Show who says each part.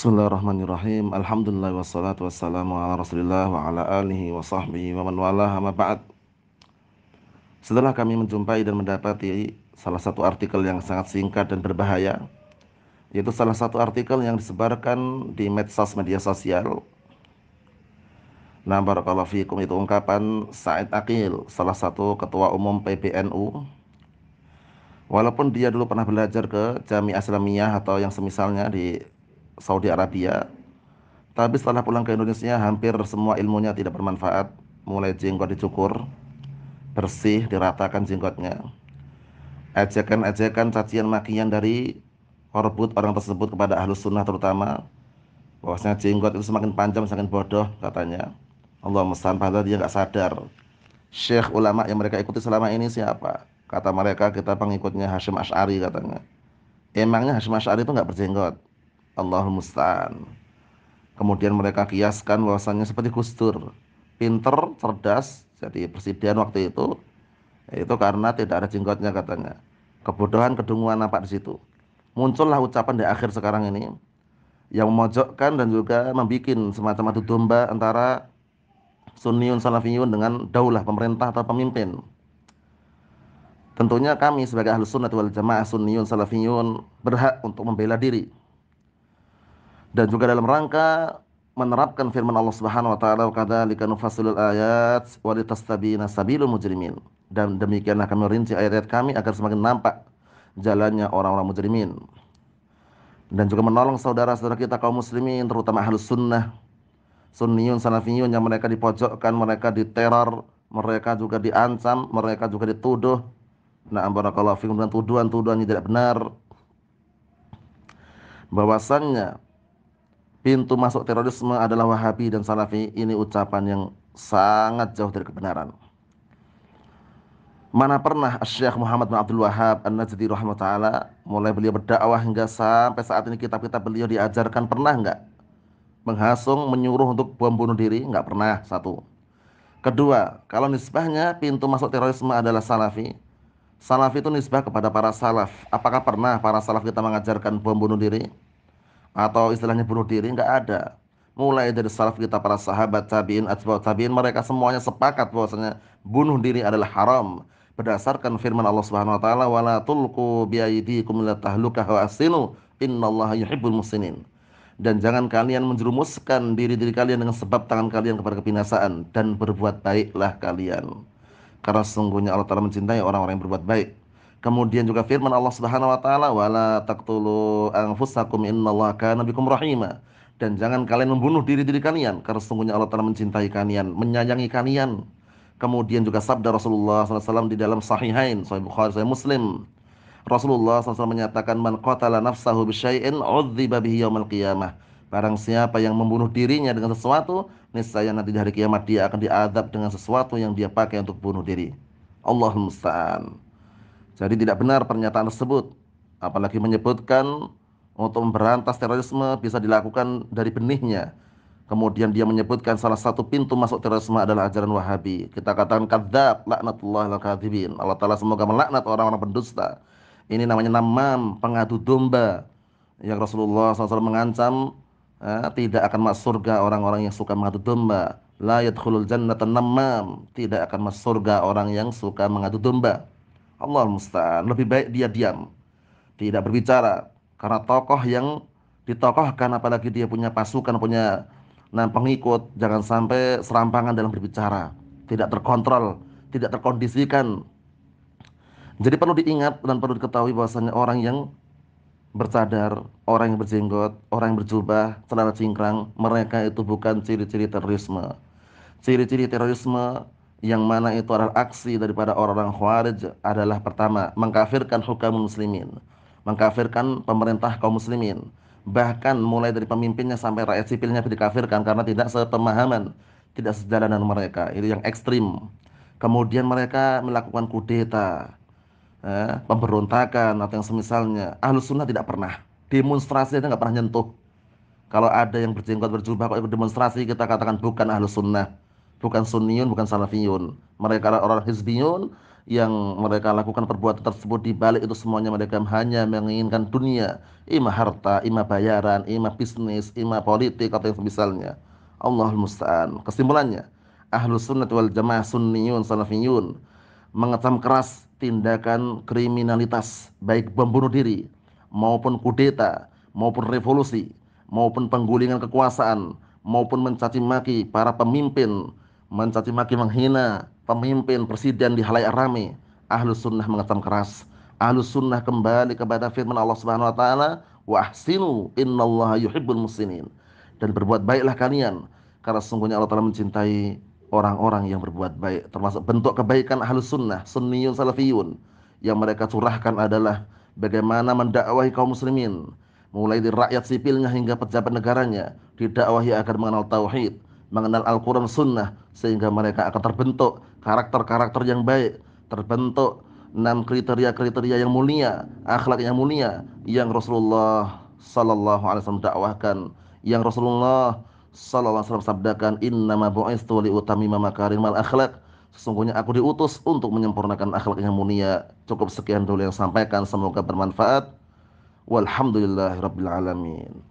Speaker 1: Bismillahirrahmanirrahim. Alhamdulillah wassalatu wassalamu ala Rasulillah wa ala alihi wa sahbihi wa man wala ma ba'd. Setelah kami menjumpai dan mendapati salah satu artikel yang sangat singkat dan berbahaya, yaitu salah satu artikel yang disebarkan di medsos media sosial. Nah, barakallahu fikum itu ungkapan Said Akil, salah satu ketua umum PBNU Walaupun dia dulu pernah belajar ke Jami Aslamiyah atau yang semisalnya di Saudi Arabia. Tapi setelah pulang ke Indonesia hampir semua ilmunya tidak bermanfaat. Mulai jenggot dicukur, bersih, diratakan jenggotnya. Ejekan-ejekan cacian makian dari korbut orang tersebut kepada ahlus sunnah terutama. Bahwasanya jenggot itu semakin panjang, semakin bodoh katanya. Allah mesan padahal dia nggak sadar. Syekh ulama yang mereka ikuti selama ini siapa? Kata mereka kita pengikutnya Hashim Ash'ari katanya. Emangnya Hashim Ash'ari itu nggak berjenggot? Allahul musta'an. Kemudian mereka kiaskan bahwasannya seperti Gus pinter, cerdas, jadi presiden waktu itu itu karena tidak ada jenggotnya katanya. Kebodohan kedunguan nampak di situ. Muncullah ucapan di akhir sekarang ini yang memojokkan dan juga membuat semacam adu domba antara Sunniun Salafiyun dengan daulah pemerintah atau pemimpin. Tentunya kami sebagai ahlus sunnah wal jamaah Sunniun Salafiyun berhak untuk membela diri dan juga dalam rangka menerapkan firman Allah Subhanahu wa taala kadzalika nufassilul ayat wa sabilul mujrimin dan demikianlah kami rinci ayat-ayat kami agar semakin nampak jalannya orang-orang mujrimin dan juga menolong saudara-saudara kita kaum muslimin terutama ahlus sunnah sunniyun salafiyun yang mereka dipojokkan mereka diteror mereka juga diancam mereka juga dituduh nah barakallahu fikum dengan tuduhan-tuduhan yang tidak benar bahwasannya pintu masuk terorisme adalah Wahabi dan Salafi, ini ucapan yang sangat jauh dari kebenaran. Mana pernah Syekh Muhammad bin Abdul Wahab An-Najdi rahmatullah mulai beliau berdakwah hingga sampai saat ini kitab-kitab beliau diajarkan pernah enggak menghasung, menyuruh untuk bom bunuh diri? Enggak pernah, satu. Kedua, kalau nisbahnya pintu masuk terorisme adalah Salafi, Salafi itu nisbah kepada para salaf. Apakah pernah para salaf kita mengajarkan bom bunuh diri? atau istilahnya bunuh diri nggak ada. Mulai dari salaf kita para sahabat tabiin, atau tabiin mereka semuanya sepakat bahwasanya bunuh diri adalah haram berdasarkan firman Allah Subhanahu wa taala wala tulqu biaydikum tahlukah wa asinu innallaha yuhibbul musinin Dan jangan kalian menjerumuskan diri-diri kalian dengan sebab tangan kalian kepada kebinasaan dan berbuat baiklah kalian. Karena sesungguhnya Allah Taala mencintai orang-orang yang berbuat baik. Kemudian juga firman Allah Subhanahu wa taala wala taqtulu anfusakum innallaha kana bikum rahima. Dan jangan kalian membunuh diri-diri kalian karena sesungguhnya Allah telah mencintai kalian, menyayangi kalian. Kemudian juga sabda Rasulullah SAW di dalam Sahihain, Sahih Bukhari, Sahih Muslim. Rasulullah SAW menyatakan man qatala nafsahu bisyai'in udziba bihi yaumil qiyamah. Barang siapa yang membunuh dirinya dengan sesuatu, niscaya nanti di hari kiamat dia akan diadab dengan sesuatu yang dia pakai untuk bunuh diri. Allahumma musta'an. Jadi tidak benar pernyataan tersebut. Apalagi menyebutkan untuk memberantas terorisme bisa dilakukan dari benihnya. Kemudian dia menyebutkan salah satu pintu masuk terorisme adalah ajaran Wahabi. Kita katakan kadzab, laknatullah al kadzibin. Allah taala semoga melaknat orang-orang pendusta. Ini namanya namam, pengadu domba. Yang Rasulullah SAW mengancam eh, tidak akan masuk surga orang-orang yang suka mengadu domba. La yadkhulul jannata namam, tidak akan masuk surga orang yang suka mengadu domba. Allah musta'an. Lebih baik dia diam, tidak berbicara karena tokoh yang ditokohkan apalagi dia punya pasukan, punya nah, pengikut, jangan sampai serampangan dalam berbicara, tidak terkontrol, tidak terkondisikan. Jadi perlu diingat dan perlu diketahui bahwasanya orang yang bercadar, orang yang berjenggot, orang yang berjubah, celana cingkrang, mereka itu bukan ciri-ciri terorisme. Ciri-ciri terorisme yang mana itu adalah aksi daripada orang-orang khawarij adalah pertama mengkafirkan hukum muslimin mengkafirkan pemerintah kaum muslimin bahkan mulai dari pemimpinnya sampai rakyat sipilnya dikafirkan karena tidak sepemahaman tidak sejalan dengan mereka itu yang ekstrim kemudian mereka melakukan kudeta eh, pemberontakan atau yang semisalnya ahlus sunnah tidak pernah demonstrasi itu nggak pernah nyentuh kalau ada yang berjenggot berjubah kok demonstrasi kita katakan bukan ahlus sunnah bukan sunniun, bukan salafiyun. Mereka adalah orang hizbiyun yang mereka lakukan perbuatan tersebut di balik itu semuanya mereka hanya menginginkan dunia, ima harta, ima bayaran, ima bisnis, ima politik atau yang semisalnya. Allahul musta'an. Kesimpulannya, ahlu sunnah wal jamaah sunniyun salafiyun mengecam keras tindakan kriminalitas baik bom diri maupun kudeta maupun revolusi maupun penggulingan kekuasaan maupun mencaci maki para pemimpin mencaci maki menghina pemimpin presiden di halayak ramai ahlus sunnah mengatakan keras ahlus sunnah kembali kepada firman Allah Subhanahu wa taala wa ahsinu innallaha yuhibbul muslimin dan berbuat baiklah kalian karena sungguhnya Allah telah mencintai orang-orang yang berbuat baik termasuk bentuk kebaikan ahlus sunnah sunniyun salafiyun yang mereka curahkan adalah bagaimana mendakwahi kaum muslimin mulai dari rakyat sipilnya hingga pejabat negaranya didakwahi agar mengenal tauhid mengenal Al-Quran Sunnah sehingga mereka akan terbentuk karakter-karakter yang baik terbentuk enam kriteria-kriteria yang mulia akhlak yang mulia yang Rasulullah Sallallahu Alaihi Wasallam dakwahkan yang Rasulullah Sallallahu Alaihi Wasallam sabdakan innama bu'istu li utamima al akhlak sesungguhnya aku diutus untuk menyempurnakan akhlak yang mulia cukup sekian dulu yang sampaikan semoga bermanfaat Walhamdulillahirrabbilalamin